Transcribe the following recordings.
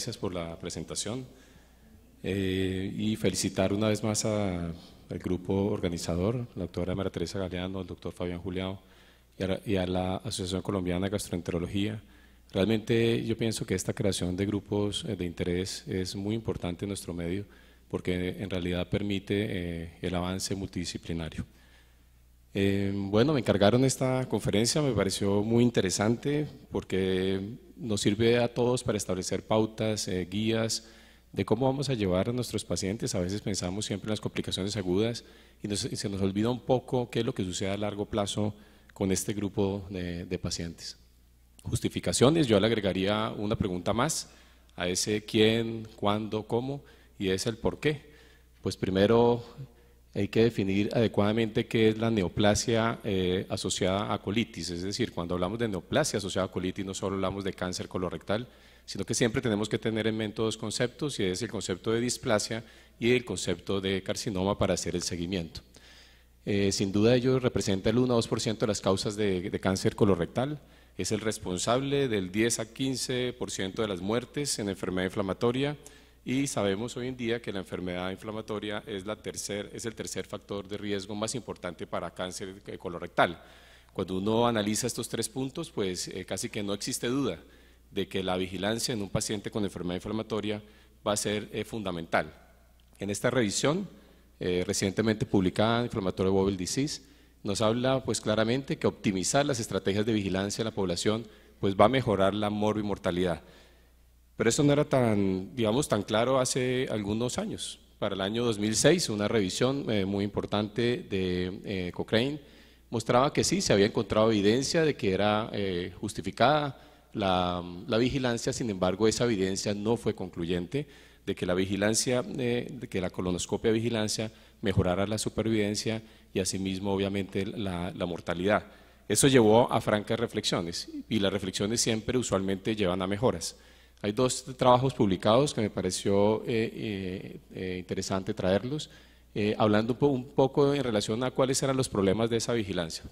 gracias por la presentación eh, y felicitar una vez más al grupo organizador, la doctora María Teresa Galeano, el doctor Fabián Juliao y a, la Asociación Colombiana de Gastroenterología. Realmente yo pienso que esta creación de grupos eh, de interés es muy importante en nuestro medio porque en realidad permite eh, el avance multidisciplinario. bueno, me encargaron esta conferencia, me pareció muy interesante porque nos sirve a todos para establecer pautas, eh, guías de cómo vamos a llevar a nuestros pacientes. A veces pensamos siempre en las complicaciones agudas y, se nos olvida un poco qué es lo que sucede a largo plazo con este grupo de, de pacientes. Justificaciones, yo le agregaría una pregunta más a ese quién, cuándo, cómo y es el por qué. Pues primero hay que definir adecuadamente qué es la neoplasia eh, asociada a colitis. Es decir, cuando hablamos de neoplasia asociada a colitis, no solo hablamos de cáncer colorectal, sino que siempre tenemos que tener en mente dos conceptos, y es el concepto de displasia y el concepto de carcinoma para hacer el seguimiento. Eh, sin duda ello representa el 1 o 2% de las causas de, de cáncer colorectal, es el responsable del 10 a 15% de las muertes en enfermedad inflamatoria, y sabemos hoy en día que la enfermedad inflamatoria es, es el tercer factor de riesgo más importante para cáncer colorectal. Cuando uno analiza estos tres puntos, pues eh, casi que no existe duda de que la vigilancia en un paciente con enfermedad inflamatoria va a ser eh, fundamental. En esta revisión, eh, recientemente publicada, Inflammatory Bowel Disease, nos habla pues claramente que optimizar las estrategias de vigilancia en la población pues va a mejorar la morbimortalidad. mortalidad pero eso no era tan, digamos, tan claro hace algunos años. Para el año 2006, una revisión eh, muy importante de eh, Cochrane mostraba que sí, se había encontrado evidencia de que era eh, justificada la, vigilancia, sin embargo, esa evidencia no fue concluyente de que la vigilancia, de que la colonoscopia vigilancia mejorara la supervivencia y asimismo, obviamente, la, la mortalidad. Eso llevó a francas reflexiones y las reflexiones siempre usualmente llevan a mejoras. Hay dos trabajos publicados que me pareció eh, eh, eh, interesante traerlos, hablando un poco en relación a cuáles eran los problemas de esa vigilancia.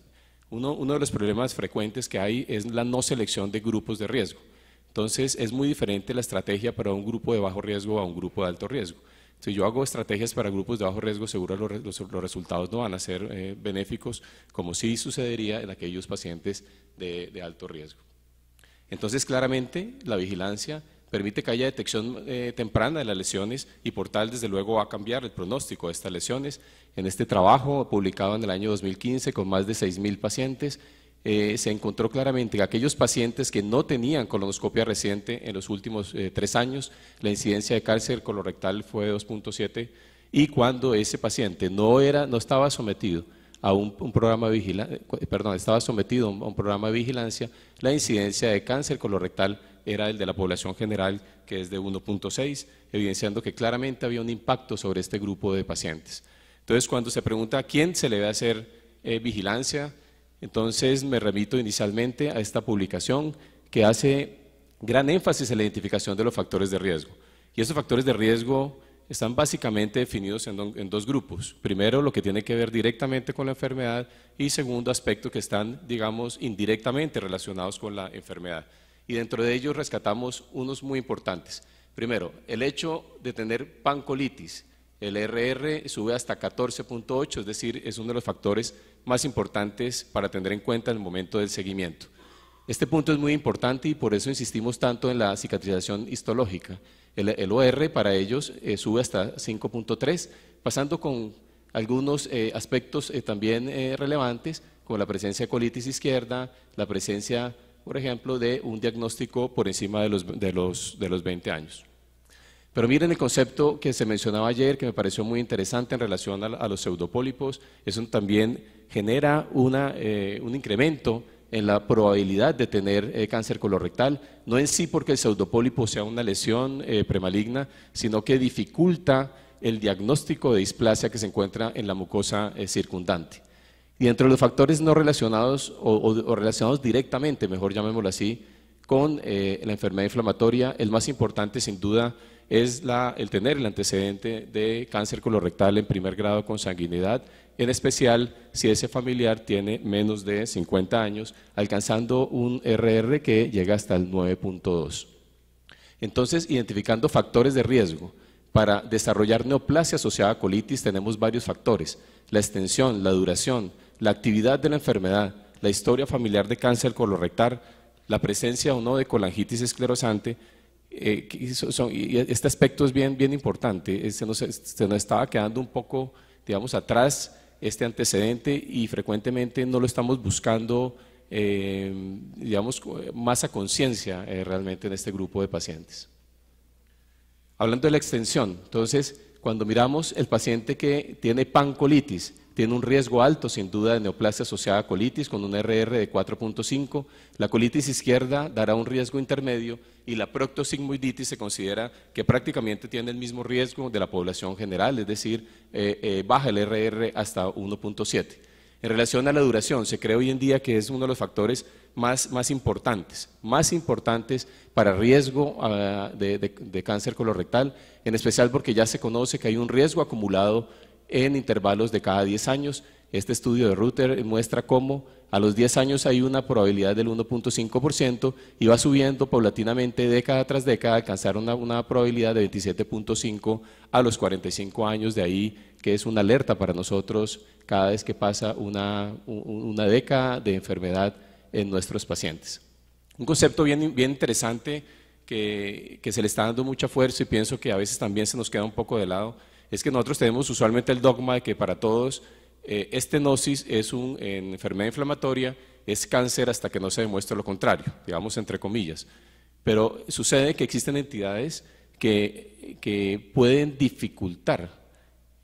Uno, de los problemas frecuentes que hay es la no selección de grupos de riesgo. Entonces es muy diferente la estrategia para un grupo de bajo riesgo a un grupo de alto riesgo. Si yo hago estrategias para grupos de bajo riesgo, seguro los, resultados no van a ser benéficos, como sí sucedería en aquellos pacientes de alto riesgo. Entonces, claramente, la vigilancia permite que haya detección eh, temprana de las lesiones y por tal, desde luego, va a cambiar el pronóstico de estas lesiones. En este trabajo, publicado en el año 2015 con más de 6.000 pacientes, eh, se encontró claramente que aquellos pacientes que no tenían colonoscopia reciente en los últimos eh, tres años, la incidencia de cáncer colorectal fue de 2.7 y cuando ese paciente no, era, no estaba sometido a un, programa de eh, perdón, estaba sometido a un, programa de vigilancia, la incidencia de cáncer colorectal era el de la población general, que es de 1.6, evidenciando que claramente había un impacto sobre este grupo de pacientes. Entonces, cuando se pregunta a quién se le debe hacer eh, vigilancia, entonces me remito inicialmente a esta publicación que hace gran énfasis en la identificación de los factores de riesgo. Y esos factores de riesgo están básicamente definidos en, dos grupos. Primero, lo que tiene que ver directamente con la enfermedad y segundo, aspectos que están, digamos, indirectamente relacionados con la enfermedad. Y dentro de ellos rescatamos unos muy importantes. Primero, el hecho de tener pancolitis. El RR sube hasta 14.8, es decir, es uno de los factores más importantes para tener en cuenta en el momento del seguimiento. Este punto es muy importante y por eso insistimos tanto en la cicatrización histológica. El, OR para ellos eh, sube hasta 5.3, pasando con algunos eh, aspectos eh, también relevantes, como la presencia de colitis izquierda, la presencia, por ejemplo, de un diagnóstico por encima de los, de los, de los 20 años. Pero miren el concepto que se mencionaba ayer, que me pareció muy interesante en relación a, los pseudopólipos. Eso también genera un incremento en la probabilidad de tener eh, cáncer colorectal, no en sí porque el pseudopólipo sea una lesión eh, premaligna, sino que dificulta el diagnóstico de displasia que se encuentra en la mucosa eh, circundante. Y entre los factores no relacionados o, relacionados directamente, mejor llamémoslo así, con la enfermedad inflamatoria, el más importante sin duda es la, el tener el antecedente de cáncer colorectal en primer grado con sanguinidad en especial si ese familiar tiene menos de 50 años, alcanzando un RR que llega hasta el 9.2. Entonces, identificando factores de riesgo. Para desarrollar neoplasia asociada a colitis tenemos varios factores, la extensión, la duración, la actividad de la enfermedad, la historia familiar de cáncer colorectal, la presencia o no de colangitis esclerosante, eh, y este aspecto es bien, bien importante, se nos, se nos estaba quedando un poco, digamos, atrás este antecedente y frecuentemente no lo estamos buscando, eh, digamos, más a conciencia eh, realmente en este grupo de pacientes. Hablando de la extensión, entonces, cuando miramos el paciente que tiene pancolitis, tiene un riesgo alto, sin duda, de neoplasia asociada a colitis con un RR de 4.5. La colitis izquierda dará un riesgo intermedio y la proctosigmoiditis se considera que prácticamente tiene el mismo riesgo de la población general, es decir, eh, eh, baja el RR hasta 1.7. En relación a la duración, se cree hoy en día que es uno de los factores más, importantes, más importantes para riesgo ah, de, de cáncer colorectal, en especial porque ya se conoce que hay un riesgo acumulado en intervalos de cada 10 años. Este estudio de Rutter muestra cómo a los 10 años hay una probabilidad del 1.5% y va subiendo paulatinamente década tras década, alcanzar una, probabilidad de 27.5 a los 45 años, de ahí que es una alerta para nosotros cada vez que pasa una, década de enfermedad en nuestros pacientes. Un concepto bien, interesante que, que se le está dando mucha fuerza y pienso que a veces también se nos queda un poco de lado es que nosotros tenemos usualmente el dogma de que para todos eh, estenosis es una enfermedad inflamatoria, es cáncer hasta que no se demuestre lo contrario, digamos entre comillas. Pero sucede que existen entidades que, pueden dificultar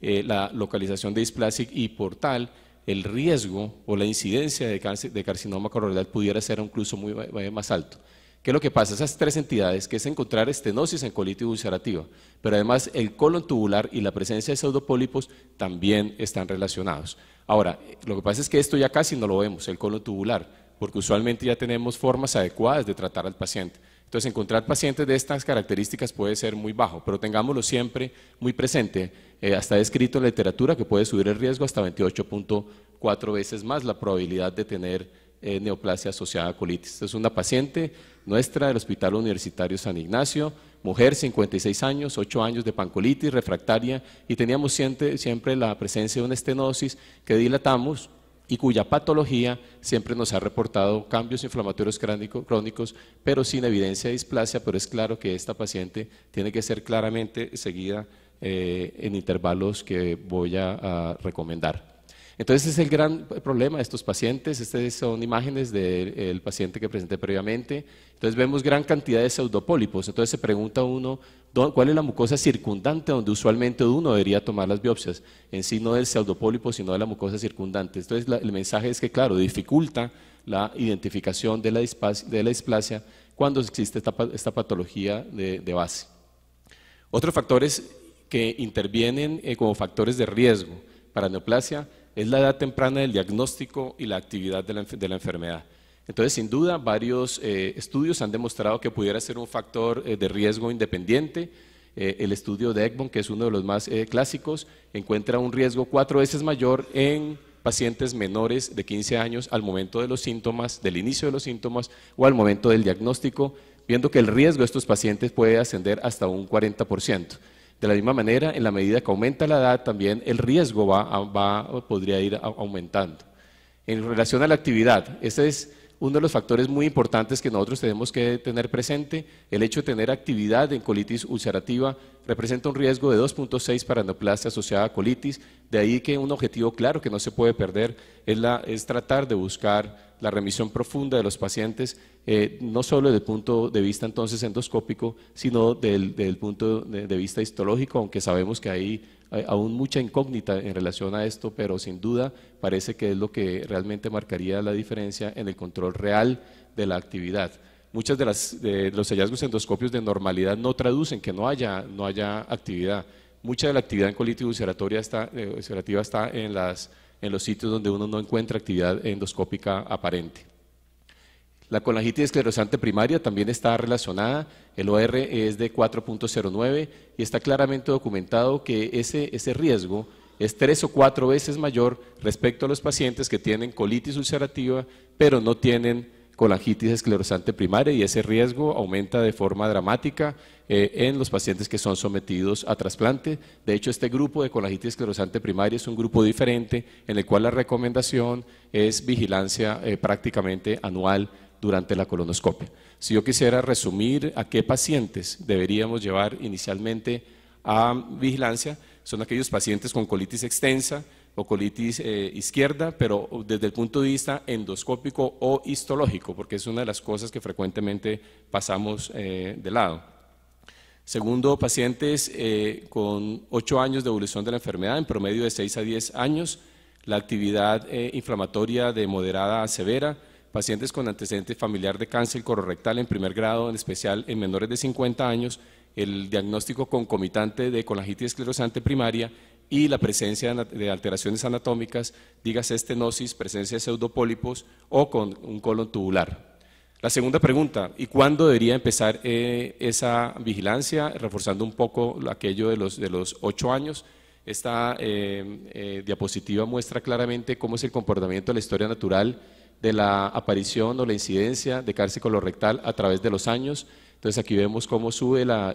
eh, la localización de displásic y por tal el riesgo o la incidencia de, de carcinoma coronal pudiera ser incluso muy más alto. ¿Qué es lo que pasa? Esas tres entidades, que es encontrar estenosis en colitis ulcerativa, pero además el colon tubular y la presencia de pseudopólipos también están relacionados. Ahora, lo que pasa es que esto ya casi no lo vemos, el colon tubular, porque usualmente ya tenemos formas adecuadas de tratar al paciente. Entonces, encontrar pacientes de estas características puede ser muy bajo, pero tengámoslo siempre muy presente. Eh, hasta descrito en la literatura que puede subir el riesgo hasta 28.4 veces más la probabilidad de tener eh, neoplasia asociada a colitis. es una paciente nuestra del Hospital Universitario San Ignacio, mujer, 56 años, 8 años de pancolitis refractaria y teníamos siempre, la presencia de una estenosis que dilatamos y cuya patología siempre nos ha reportado cambios inflamatorios crónicos, pero sin evidencia de displasia, pero es claro que esta paciente tiene que ser claramente seguida eh, en intervalos que voy a recomendar. Entonces es el gran problema de estos pacientes, estas son imágenes del paciente que presenté previamente, entonces vemos gran cantidad de pseudopólipos, entonces se pregunta uno, ¿cuál es la mucosa circundante donde usualmente uno debería tomar las biopsias? En sí no del pseudopólipo, sino de la mucosa circundante. Entonces el mensaje es que, claro, dificulta la identificación de la, displasia, cuando existe esta, patología de, base. Otros factores que intervienen eh, como factores de riesgo para neoplasia es la edad temprana del diagnóstico y la actividad de la, enfermedad. Entonces, sin duda, varios eh, estudios han demostrado que pudiera ser un factor eh, de riesgo independiente. Eh, el estudio de Egbon, que es uno de los más clásicos, encuentra un riesgo cuatro veces mayor en pacientes menores de 15 años al momento de los síntomas, del inicio de los síntomas o al momento del diagnóstico, viendo que el riesgo de estos pacientes puede ascender hasta un 40%. De la misma manera, en la medida que aumenta la edad, también el riesgo va, podría ir aumentando. En relación a la actividad, esta es uno de los factores muy importantes que nosotros tenemos que tener presente, el hecho de tener actividad en colitis ulcerativa representa un riesgo de 2.6 para neoplasia asociada a colitis, de ahí que un objetivo claro que no se puede perder es, tratar de buscar la remisión profunda de los pacientes, eh, no solo desde el punto de vista entonces endoscópico, sino del, el punto de, de vista histológico, aunque sabemos que ahí eh, aún mucha incógnita en relación a esto, pero sin duda parece que es lo que realmente marcaría la diferencia en el control real de la actividad. Muchos de, los hallazgos endoscopios de normalidad no traducen que no haya, actividad. Mucha de la actividad en colitis está, eh, ulcerativa está en los sitios donde uno no encuentra actividad endoscópica aparente. La colangitis esclerosante primaria también está relacionada, el OR es de 4.09 y está claramente documentado que ese, riesgo es tres o cuatro veces mayor respecto a los pacientes que tienen colitis ulcerativa, pero no tienen colangitis esclerosante primaria y ese riesgo aumenta de forma dramática eh, en los pacientes que son sometidos a trasplante. De hecho, este grupo de colangitis esclerosante primaria es un grupo diferente en el cual la recomendación es vigilancia eh, prácticamente anual durante la colonoscopia. Si yo quisiera resumir a qué pacientes deberíamos llevar inicialmente a vigilancia, son aquellos pacientes con colitis extensa o colitis eh, izquierda, pero desde el punto de vista endoscópico o histológico, porque es una de las cosas que frecuentemente pasamos eh, de lado. Segundo, pacientes eh, con 8 años de evolución de la enfermedad, en promedio de 6 a 10 años, la actividad inflamatoria de moderada a severa, pacientes con antecedente familiar de cáncer colorectal en primer grado, en especial en menores de 50 años, el diagnóstico concomitante de colangitis esclerosante primaria y la presencia de alteraciones anatómicas, digas estenosis, presencia de pseudopólipos o con un colon tubular. La segunda pregunta, ¿y cuándo debería empezar eh, esa vigilancia? Reforzando un poco aquello de los, de los 8 años. Esta eh, eh, diapositiva muestra claramente cómo es el comportamiento de la historia natural de la aparición o la incidencia de cáncer colorectal a través de los años. Entonces aquí vemos cómo sube la,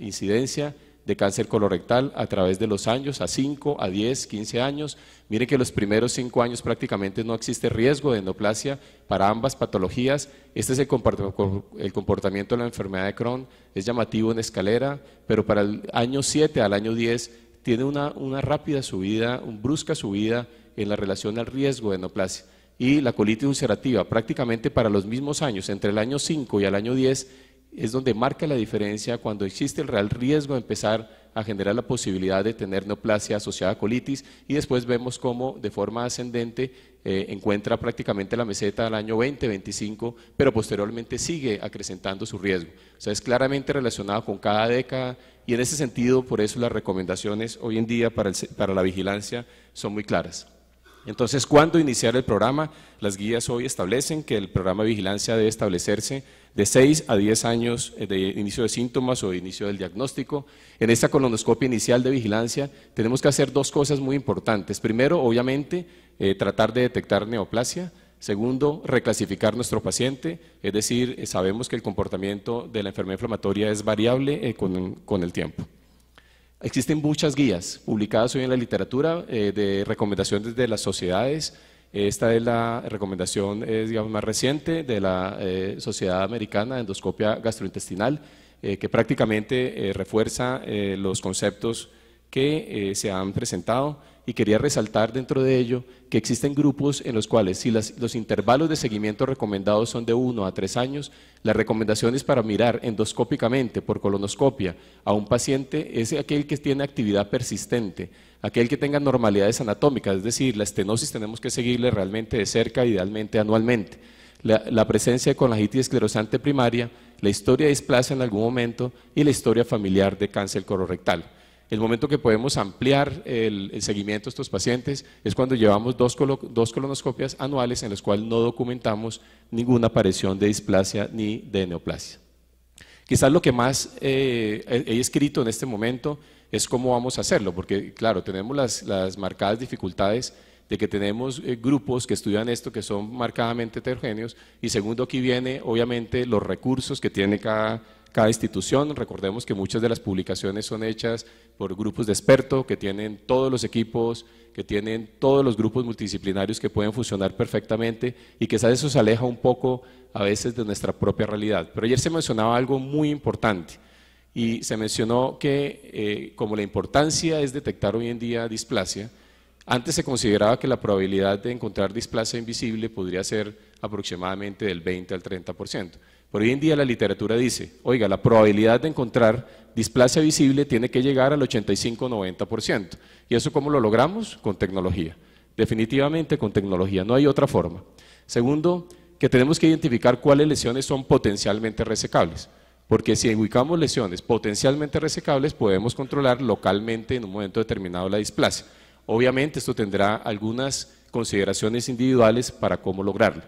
incidencia de cáncer colorectal a través de los años, a 5, a 10, 15 años. Miren que los primeros 5 años prácticamente no existe riesgo de endoplasia para ambas patologías. Este es el comportamiento de la enfermedad de Crohn, es llamativo en escalera, pero para el año 7 al año 10 tiene una, una rápida subida, una brusca subida en la relación al riesgo de endoplasia y la colitis ulcerativa, prácticamente para los mismos años, entre el año 5 y el año 10, es donde marca la diferencia cuando existe el real riesgo de empezar a generar la posibilidad de tener neoplasia asociada a colitis y después vemos cómo de forma ascendente eh, encuentra prácticamente la meseta del año 20, 25, pero posteriormente sigue acrecentando su riesgo. O sea, es claramente relacionado con cada década y en ese sentido, por eso las recomendaciones hoy en día para la vigilancia son muy claras. Entonces, ¿cuándo iniciar el programa? Las guías hoy establecen que el programa de vigilancia debe establecerse de 6 a 10 años eh, de inicio de síntomas o de inicio del diagnóstico. En esta colonoscopia inicial de vigilancia tenemos que hacer dos cosas muy importantes. Primero, obviamente, eh, tratar de detectar neoplasia. Segundo, reclasificar nuestro paciente, es decir, eh, sabemos que el comportamiento de la enfermedad inflamatoria es variable con el tiempo. Existen muchas guías publicadas hoy en la literatura eh, de recomendaciones de las sociedades. Esta es la recomendación eh, más reciente de la eh, Sociedad Americana de Endoscopia Gastrointestinal, que prácticamente refuerza los conceptos que se han presentado y quería resaltar dentro de ello que existen grupos en los cuales si los intervalos de seguimiento recomendados son de 1 a 3 años, la recomendación es para mirar endoscópicamente por colonoscopia a un paciente es aquel que tiene actividad persistente, aquel que tenga normalidades anatómicas, es decir, la estenosis tenemos que seguirle realmente de cerca, idealmente anualmente. La, presencia de colangitis esclerosante primaria, la historia de displasia en algún momento y la historia familiar de cáncer colorectal el momento que podemos ampliar el, seguimiento de estos pacientes es cuando llevamos dos, colonoscopias anuales en las cuales no documentamos ninguna aparición de displasia ni de neoplasia. Quizás lo que más eh, he escrito en este momento es cómo vamos a hacerlo, porque claro, tenemos las, marcadas dificultades de que tenemos eh, grupos que estudian esto que son marcadamente heterogéneos y segundo aquí viene obviamente los recursos que tiene cada cada institución. Recordemos que muchas de las publicaciones son hechas por grupos de expertos que tienen todos los equipos, que tienen todos los grupos multidisciplinarios que pueden funcionar perfectamente y quizás eso se aleja un poco a veces de nuestra propia realidad. Pero ayer se mencionaba algo muy importante y se mencionó que eh, como la importancia es detectar hoy en día displasia, antes se consideraba que la probabilidad de encontrar displasia invisible podría ser aproximadamente del 20 al 30% hoy en día la literatura dice, oiga, la probabilidad de encontrar displasia visible tiene que llegar al 85-90%. ¿Y eso cómo lo logramos? Con tecnología. Definitivamente con tecnología, no hay otra forma. Segundo, que tenemos que identificar cuáles lesiones son potencialmente resecables. Porque si ubicamos lesiones potencialmente resecables, podemos controlar localmente en un momento determinado la displasia. Obviamente esto tendrá algunas consideraciones individuales para cómo lograrlo.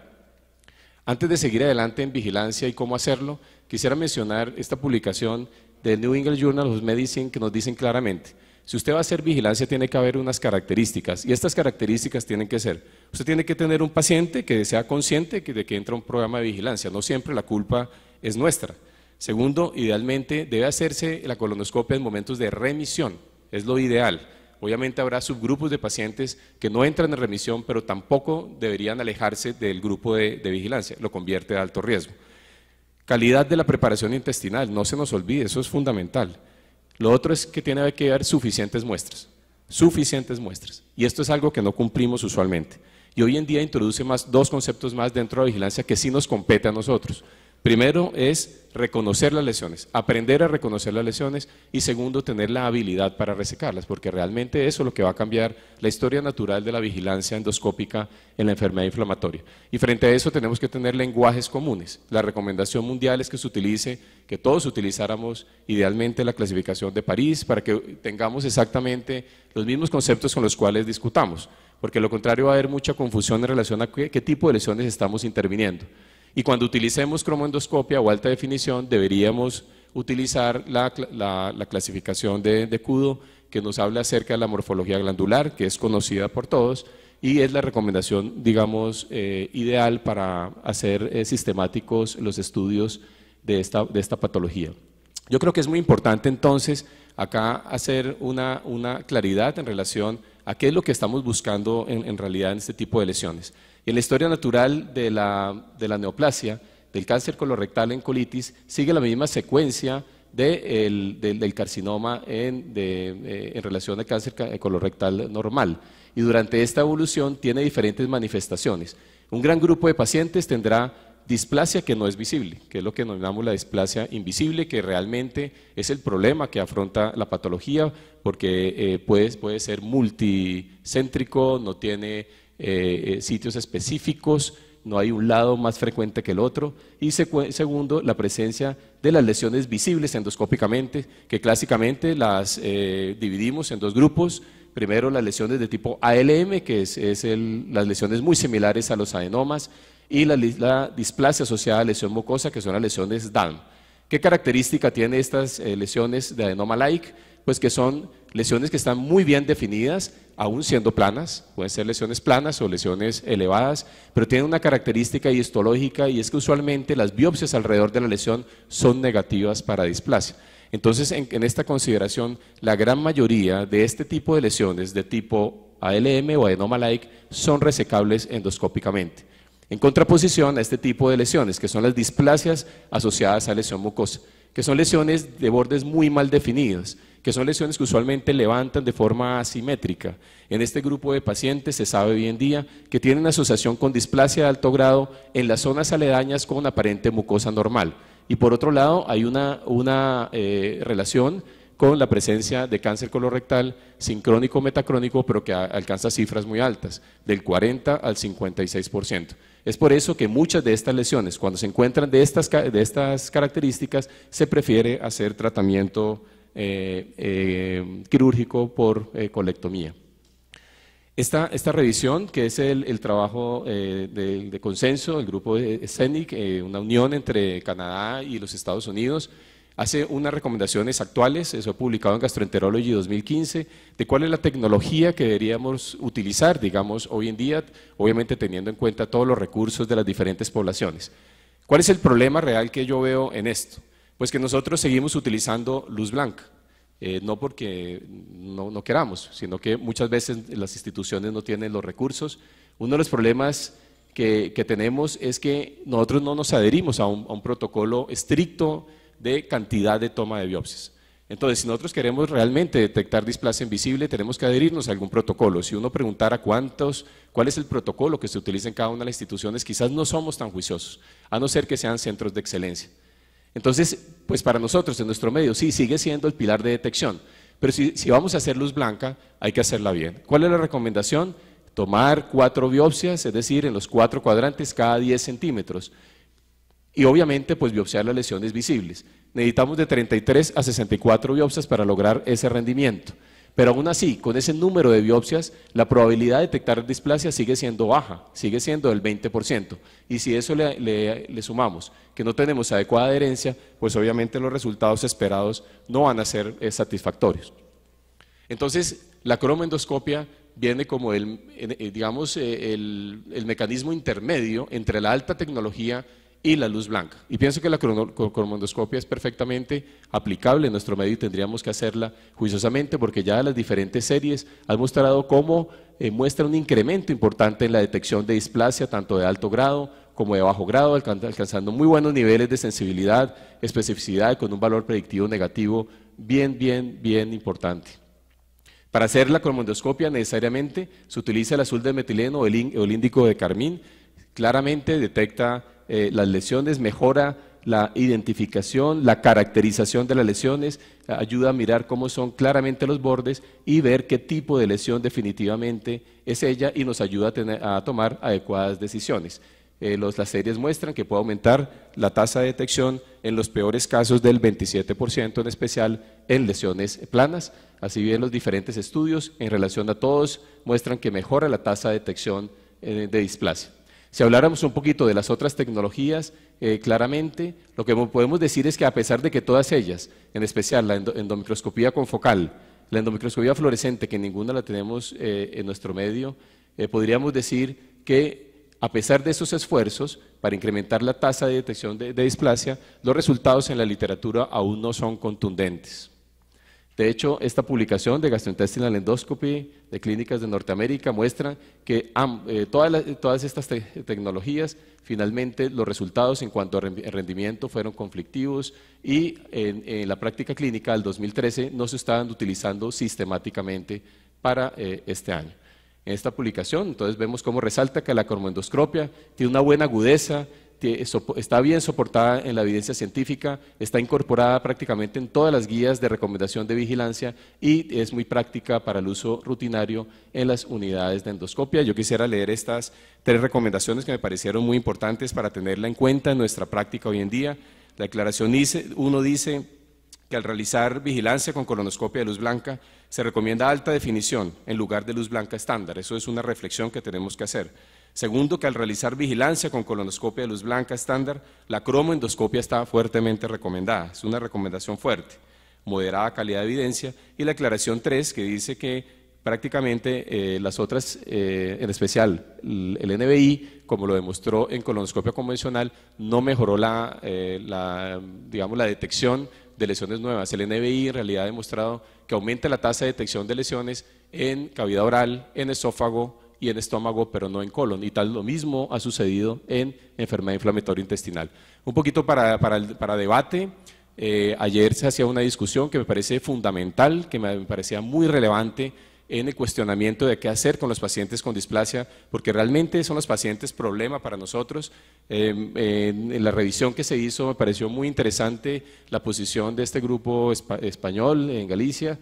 Antes de seguir adelante en vigilancia y cómo hacerlo, quisiera mencionar esta publicación del New England Journal of Medicine que nos dicen claramente, si usted va a hacer vigilancia tiene que haber unas características y estas características tienen que ser, usted tiene que tener un paciente que sea consciente de que entra un programa de vigilancia, no siempre la culpa es nuestra. Segundo, idealmente debe hacerse la colonoscopia en momentos de remisión, es lo ideal. Obviamente habrá subgrupos de pacientes que no entran en remisión, pero tampoco deberían alejarse del grupo de, vigilancia, lo convierte a alto riesgo. Calidad de la preparación intestinal, no se nos olvide, eso es fundamental. Lo otro es que tiene que haber suficientes muestras, suficientes muestras. Y esto es algo que no cumplimos usualmente. Y hoy en día introduce más, dos conceptos más dentro de la vigilancia que sí nos compete a nosotros. Primero es reconocer las lesiones, aprender a reconocer las lesiones y segundo, tener la habilidad para resecarlas, porque realmente eso es lo que va a cambiar la historia natural de la vigilancia endoscópica en la enfermedad inflamatoria. Y frente a eso tenemos que tener lenguajes comunes. La recomendación mundial es que se utilice, que todos utilizáramos idealmente la clasificación de París para que tengamos exactamente los mismos conceptos con los cuales discutamos, porque lo contrario va a haber mucha confusión en relación a qué, qué tipo de lesiones estamos interviniendo. Y cuando utilicemos cromoendoscopia o alta definición, deberíamos utilizar la, clasificación de, de CUDO que nos habla acerca de la morfología glandular, que es conocida por todos, y es la recomendación, digamos, eh, ideal para hacer eh, sistemáticos los estudios de esta, patología. Yo creo que es muy importante entonces acá hacer una, claridad en relación a qué es lo que estamos buscando en realidad en este tipo de lesiones. Y en la historia natural de la, neoplasia, del cáncer colorectal en colitis, sigue la misma secuencia del, carcinoma en, eh, en, relación al cáncer colorectal normal. Y durante esta evolución tiene diferentes manifestaciones. Un gran grupo de pacientes tendrá displasia que no es visible, que es lo que denominamos la displasia invisible, que realmente es el problema que afronta la patología, porque eh, puede ser multicéntrico, no tiene eh, eh, sitios específicos, no hay un lado más frecuente que el otro. Y segundo, la presencia de las lesiones visibles endoscópicamente, que clásicamente las eh, dividimos en dos grupos. Primero, las lesiones de tipo ALM, que es, las lesiones muy similares a los adenomas, y la, displasia asociada a lesión mucosa, que son las lesiones DAM. ¿Qué característica tiene estas lesiones de adenoma like? pues que son lesiones que están muy bien definidas, aún siendo planas, pueden ser lesiones planas o lesiones elevadas, pero tienen una característica histológica y es que usualmente las biopsias alrededor de la lesión son negativas para displasia. Entonces, en, esta consideración, la gran mayoría de este tipo de lesiones de tipo ALM o adenoma-like son resecables endoscópicamente. En contraposición a este tipo de lesiones, que son las displasias asociadas a lesión mucosa que son lesiones de bordes muy mal definidos, que son lesiones que usualmente levantan de forma asimétrica. En este grupo de pacientes se sabe hoy en día que tienen asociación con displasia de alto grado en las zonas aledañas con aparente mucosa normal. Y por otro lado, hay una, eh, relación con la presencia de cáncer colorectal sincrónico metacrónico, pero que alcanza cifras muy altas, del 40 al 56%. Es por eso que muchas de estas lesiones, cuando se encuentran de estas, características, se prefiere hacer tratamiento eh, eh, quirúrgico por eh, colectomía. Esta, revisión, que es el, trabajo de, de, consenso del grupo CENIC, una unión entre Canadá y los Estados Unidos, hace unas recomendaciones actuales, eso publicado en Gastroenterology 2015, de cuál es la tecnología que deberíamos utilizar, digamos, hoy en día, obviamente teniendo en cuenta todos los recursos de las diferentes poblaciones. ¿Cuál es el problema real que yo veo en esto? Pues que nosotros seguimos utilizando luz blanca, eh, no porque no, queramos, sino que muchas veces las instituciones no tienen los recursos. Uno de los problemas que, tenemos es que nosotros no nos adherimos a un protocolo estricto de cantidad de toma de biopsias. Entonces, si nosotros queremos realmente detectar displasia invisible, tenemos que adherirnos a algún protocolo. Si uno preguntara cuántos, cuál es el protocolo que se utiliza en cada una de las instituciones, quizás no somos tan juiciosos, a no ser que sean centros de excelencia. Entonces, pues para nosotros, en nuestro medio, sí, sigue siendo el pilar de detección. Pero si, si vamos a hacer luz blanca, hay que hacerla bien. ¿Cuál es la recomendación? Tomar cuatro biopsias, es decir, en los cuatro cuadrantes cada 10 centímetros y obviamente pues biopsiar las lesiones visibles. Necesitamos de 33 a 64 biopsias para lograr ese rendimiento. Pero aún así, con ese número de biopsias, la probabilidad de detectar displasia sigue siendo baja, sigue siendo del 20%. Y si eso le, sumamos que no tenemos adecuada adherencia, pues obviamente los resultados esperados no van a ser eh, satisfactorios. Entonces, la cromendoscopia viene como el, eh, digamos, eh, el, el mecanismo intermedio entre la alta tecnología y la luz blanca. Y pienso que la cromondoscopia es perfectamente aplicable en nuestro medio y tendríamos que hacerla juiciosamente porque ya las diferentes series han mostrado cómo eh, muestra un incremento importante en la detección de displasia, tanto de alto grado como de bajo grado, alcanzando muy buenos niveles de sensibilidad, especificidad, con un valor predictivo negativo bien, bien, bien importante. Para hacer la cromondoscopia necesariamente se utiliza el azul de metileno o el, índico de carmín, claramente detecta eh, las lesiones, mejora la identificación, la caracterización de las lesiones, ayuda a mirar cómo son claramente los bordes y ver qué tipo de lesión definitivamente es ella y nos ayuda a, tomar adecuadas decisiones. Eh, las series muestran que puede aumentar la tasa de detección en los peores casos del 27%, en especial en lesiones planas. Así bien, los diferentes estudios en relación a todos muestran que mejora la tasa de detección eh, de displasia. Si habláramos un poquito de las otras tecnologías, eh, claramente lo que podemos decir es que a pesar de que todas ellas, en especial la endomicroscopía confocal, la endomicroscopía fluorescente, que ninguna la tenemos eh, en nuestro medio, eh, podríamos decir que a pesar de esos esfuerzos para incrementar la tasa de detección de displasia, los resultados en la literatura aún no son contundentes. De hecho, esta publicación de Gastrointestinal Endoscopy de clínicas de Norteamérica muestra que eh, todas, estas tecnologías, finalmente los resultados en cuanto a rendimiento fueron conflictivos y en, la práctica clínica del 2013 no se estaban utilizando sistemáticamente para eh, este año en esta publicación. Entonces vemos cómo resalta que la cromoendoscopia tiene una buena agudeza, está bien soportada en la evidencia científica, está incorporada prácticamente en todas las guías de recomendación de vigilancia y es muy práctica para el uso rutinario en las unidades de endoscopia. Yo quisiera leer estas tres recomendaciones que me parecieron muy importantes para tenerla en cuenta en nuestra práctica hoy en día. La declaración 1 dice que al realizar vigilancia con colonoscopia de luz blanca se recomienda alta definición en lugar de luz blanca estándar. Eso es una reflexión que tenemos que hacer. Segundo, que al realizar vigilancia con colonoscopia de luz blanca estándar, la cromoendoscopia está fuertemente recomendada, es una recomendación fuerte, moderada calidad de evidencia, y la aclaración 3 que dice que prácticamente eh, las otras, eh, en especial el NBI, como lo demostró en colonoscopia convencional, no mejoró la, eh, la, digamos, la detección de lesiones nuevas. El NBI en realidad ha demostrado que aumenta la tasa de detección de lesiones en cavidad oral, en esófago, y en estómago, pero no en colon. Y tal lo mismo ha sucedido en enfermedad inflamatoria intestinal. Un poquito para, para, para debate. Eh, ayer se hacía una discusión que me parece fundamental, que me, parecía muy relevante en el cuestionamiento de qué hacer con los pacientes con displasia, porque realmente son los pacientes problema para nosotros. Em, en la revisión que se hizo me pareció muy interesante la posición de este grupo español en Galicia,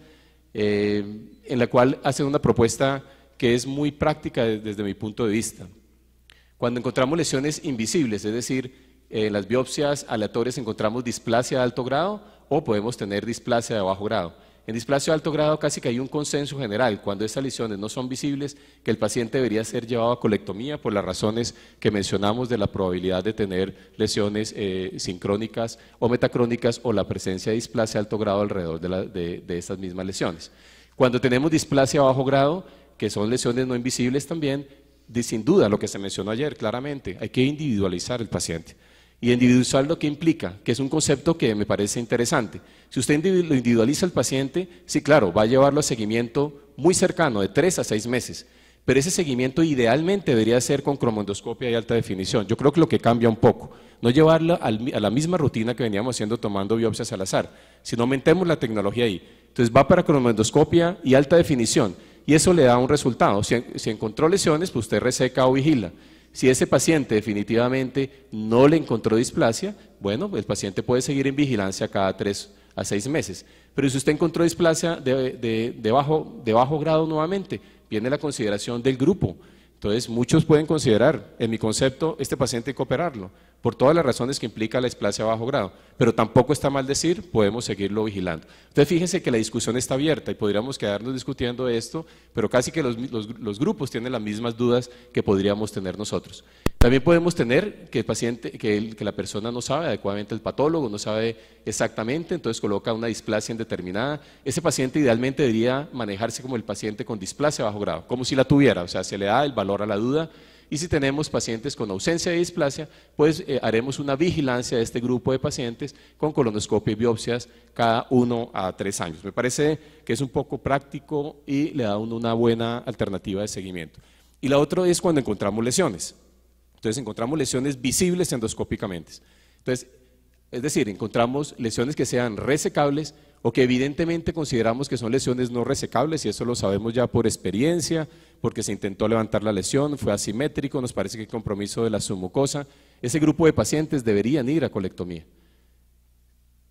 eh, en la cual hacen una propuesta que es muy práctica desde mi punto de vista. Cuando encontramos lesiones invisibles, es decir, en las biopsias aleatorias encontramos displasia de alto grado o podemos tener displasia de bajo grado. En displasia de alto grado casi que hay un consenso general, cuando estas lesiones no son visibles, que el paciente debería ser llevado a colectomía por las razones que mencionamos de la probabilidad de tener lesiones eh, sincrónicas o metacrónicas o la presencia de displasia de alto grado alrededor de, esas estas mismas lesiones. Cuando tenemos displasia de bajo grado, que son lesiones no invisibles también, sin duda lo que se mencionó ayer claramente, hay que individualizar el paciente. Y individualizar lo que implica, que es un concepto que me parece interesante. Si usted individualiza al paciente, sí, claro, va a llevarlo a seguimiento muy cercano, de tres a seis meses. Pero ese seguimiento idealmente debería ser con cromendoscopia y alta definición. Yo creo que lo que cambia un poco, no llevarlo a la misma rutina que veníamos haciendo tomando biopsias al azar, sino aumentemos la tecnología ahí. Entonces va para cromendoscopia y alta definición y eso le da un resultado. Si, encontró lesiones, pues usted reseca o vigila. Si ese paciente definitivamente no le encontró displasia, bueno, el paciente puede seguir en vigilancia cada tres a seis meses. Pero si usted encontró displasia de, bajo, grado nuevamente, viene la consideración del grupo. Entonces, muchos pueden considerar, en mi concepto, este paciente cooperarlo. que por todas las razones que implica la displasia a bajo grado. Pero tampoco está mal decir, podemos seguirlo vigilando. Entonces fíjense que la discusión está abierta y podríamos quedarnos discutiendo esto, pero casi que los, los, grupos tienen las mismas dudas que podríamos tener nosotros. También podemos tener que, el paciente, que, el, que la persona no sabe adecuadamente, el patólogo no sabe exactamente, entonces coloca una displasia indeterminada. Ese paciente idealmente debería manejarse como el paciente con displasia a bajo grado, como si la tuviera, o sea, se le da el valor a la duda y si tenemos pacientes con ausencia de displasia, pues eh, haremos una vigilancia de este grupo de pacientes con colonoscopia y biopsias cada uno a tres años. Me parece que es un poco práctico y le da una buena alternativa de seguimiento. Y la otra es cuando encontramos lesiones. Entonces encontramos lesiones visibles endoscópicamente. Entonces, es decir, encontramos lesiones que sean resecables o que evidentemente consideramos que son lesiones no resecables, y eso lo sabemos ya por experiencia, porque se intentó levantar la lesión, fue asimétrico, nos parece que el compromiso de la submucosa, ese grupo de pacientes deberían ir a colectomía.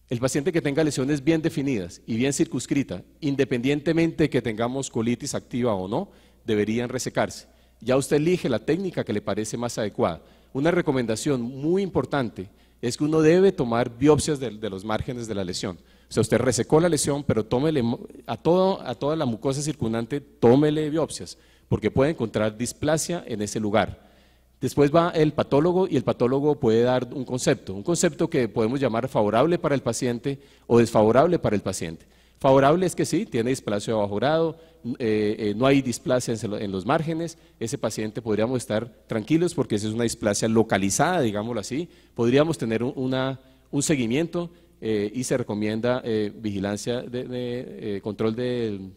El paciente que tenga lesiones bien definidas y bien circunscritas, independientemente de que tengamos colitis activa o no, deberían resecarse. Ya usted elige la técnica que le parece más adecuada. Una recomendación muy importante es que uno debe tomar biopsias de los márgenes de la lesión. O sea, usted resecó la lesión, pero tómele a, a toda la mucosa circundante, tómele biopsias, porque puede encontrar displasia en ese lugar. Después va el patólogo y el patólogo puede dar un concepto, un concepto que podemos llamar favorable para el paciente o desfavorable para el paciente. Favorable es que sí, tiene displasia de bajo grado, eh, eh, no hay displasia en los márgenes, ese paciente podríamos estar tranquilos porque esa es una displasia localizada, digámoslo así, podríamos tener un seguimiento eh, y se recomienda eh, vigilancia de, eh, control de,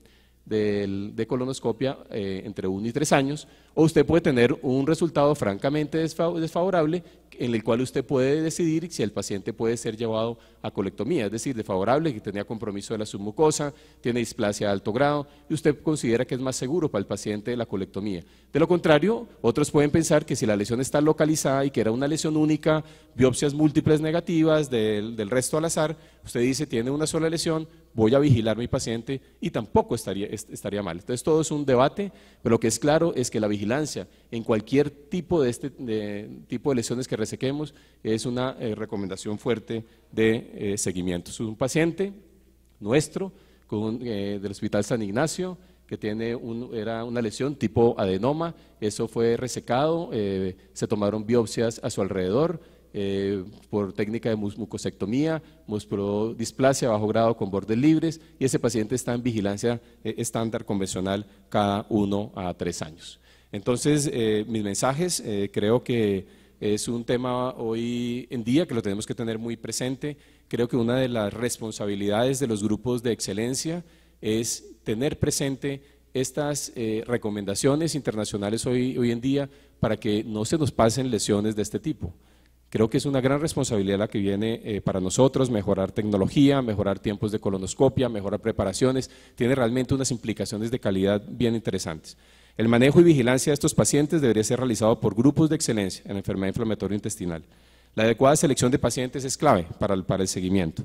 de colonoscopia entre uno y tres años, o usted puede tener un resultado francamente desfavorable en el cual usted puede decidir si el paciente puede ser llevado a colectomía, es decir, de favorable, que tenía compromiso de la submucosa, tiene displasia de alto grado, y usted considera que es más seguro para el paciente la colectomía. De lo contrario, otros pueden pensar que si la lesión está localizada y que era una lesión única, biopsias múltiples negativas del, resto al azar, usted dice tiene una sola lesión, voy a vigilar a mi paciente y tampoco estaría, estaría mal. Entonces todo es un debate, pero lo que es claro es que la vigilancia en cualquier tipo de este tipo de lesiones que sequemos, es una eh, recomendación fuerte de eh, seguimiento. Es un paciente nuestro con, eh, del Hospital San Ignacio que tiene un, era una lesión tipo adenoma, eso fue resecado, se tomaron biopsias a su alrededor, por técnica de mucosectomía, displasia bajo grado con bordes libres y ese paciente está en vigilancia estándar convencional cada uno a tres años. Entonces, mis mensajes, creo que es un tema hoy en día que lo tenemos que tener muy presente. Creo que una de las responsabilidades de los grupos de excelencia es tener presente estas eh, recomendaciones internacionales hoy, en día para que no se nos pasen lesiones de este tipo. Creo que es una gran responsabilidad la que viene eh, para nosotros, mejorar tecnología, mejorar tiempos de colonoscopia, mejorar preparaciones, tiene realmente unas implicaciones de calidad bien interesantes. El manejo y vigilancia de estos pacientes debería ser realizado por grupos de excelencia en enfermedad inflamatoria intestinal. La adecuada selección de pacientes es clave para el, seguimiento.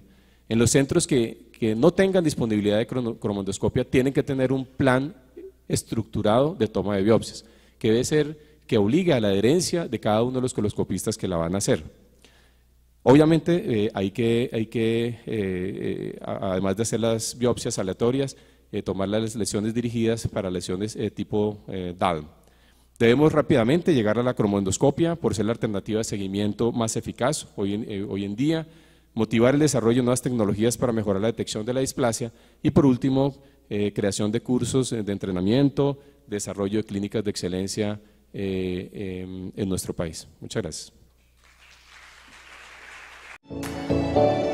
En los centros que, no tengan disponibilidad de cromondoscopia tienen que tener un plan estructurado de toma de biopsias, que debe ser que obligue a la adherencia de cada uno de los coloscopistas que la van a hacer. Obviamente eh, hay que, eh, eh, además de hacer las biopsias aleatorias, eh, tomar las lesiones dirigidas para lesiones eh, tipo eh, DALM. Debemos rápidamente llegar a la cromoendoscopia por ser la alternativa de seguimiento más eficaz hoy en día, motivar el desarrollo de nuevas tecnologías para mejorar la detección de la displasia y por último, creación de cursos de entrenamiento, desarrollo de clínicas de excelencia em, en nuestro país. Muchas gracias.